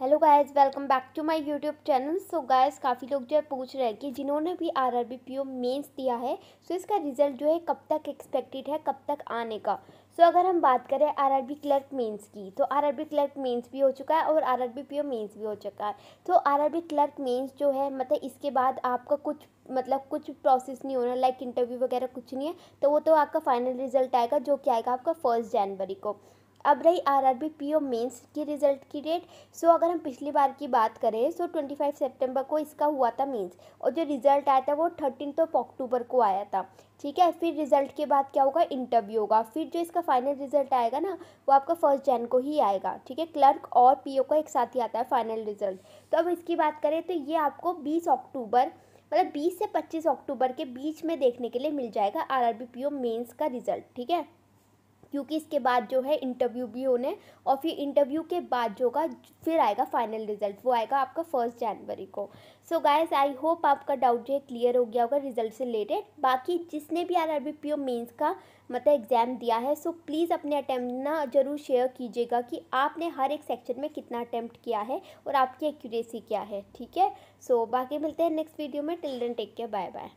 hello guys welcome back to my YouTube channel so guys काफ़ी लोग जो है पूछ रहे हैं कि जिन्होंने भी R R B P O mains दिया है सो so इसका रिज़ल्ट जो है कब तक एक्सपेक्टेड है कब तक आने का सो so अगर हम बात करें R R B clerk mains की तो R R B clerk mains भी हो चुका है और R R B P O mains भी हो चुका है तो R R B clerk mains जो है मतलब इसके बाद आपका कुछ मतलब कुछ प्रोसेस नहीं होना लाइक इंटरव्यू वगैरह कुछ नहीं है तो वो तो आपका फाइनल रिजल्ट आएगा जो कि आएगा आपका फर्स्ट जनवरी को अब रही R R B P O mains की रिजल्ट की डेट सो अगर हम पिछली बार की बात करें सो ट्वेंटी फाइव सेप्टेम्बर को इसका हुआ था मेन्स और जो रिजल्ट आया था वो थर्टीन तो अक्टूबर को आया था ठीक है फिर रिजल्ट के बाद क्या होगा इंटरव्यू होगा फिर जो इसका फाइनल रिजल्ट आएगा ना वो आपका फर्स्ट जैन को ही आएगा ठीक है क्लर्क और ओ का एक साथ ही आता है फाइनल रिजल्ट तो अब इसकी बात करें तो ये आपको बीस अक्टूबर मतलब 20 से 25 अक्टूबर के बीच में देखने के लिए मिल जाएगा पी ओ मेन्स का रिजल्ट ठीक है क्योंकि इसके बाद जो है इंटरव्यू भी होने और फिर इंटरव्यू के बाद जो होगा फिर आएगा फाइनल रिजल्ट वो आएगा आपका फर्स्ट जनवरी को सो गाइस आई होप आपका डाउट जो है क्लियर हो गया होगा रिजल्ट से रिलेटेड बाकी जिसने भी R R B P O mains का मतलब एग्ज़ाम दिया है सो प्लीज़ अपने अटैम्प्ट ना ज़रूर शेयर कीजिएगा कि आपने हर एक सेक्शन में कितना अटैम्प्ट किया है और आपकी एक्यूरेसी क्या है ठीक है सो बाकी मिलते हैं नेक्स्ट वीडियो में till then take care bye bye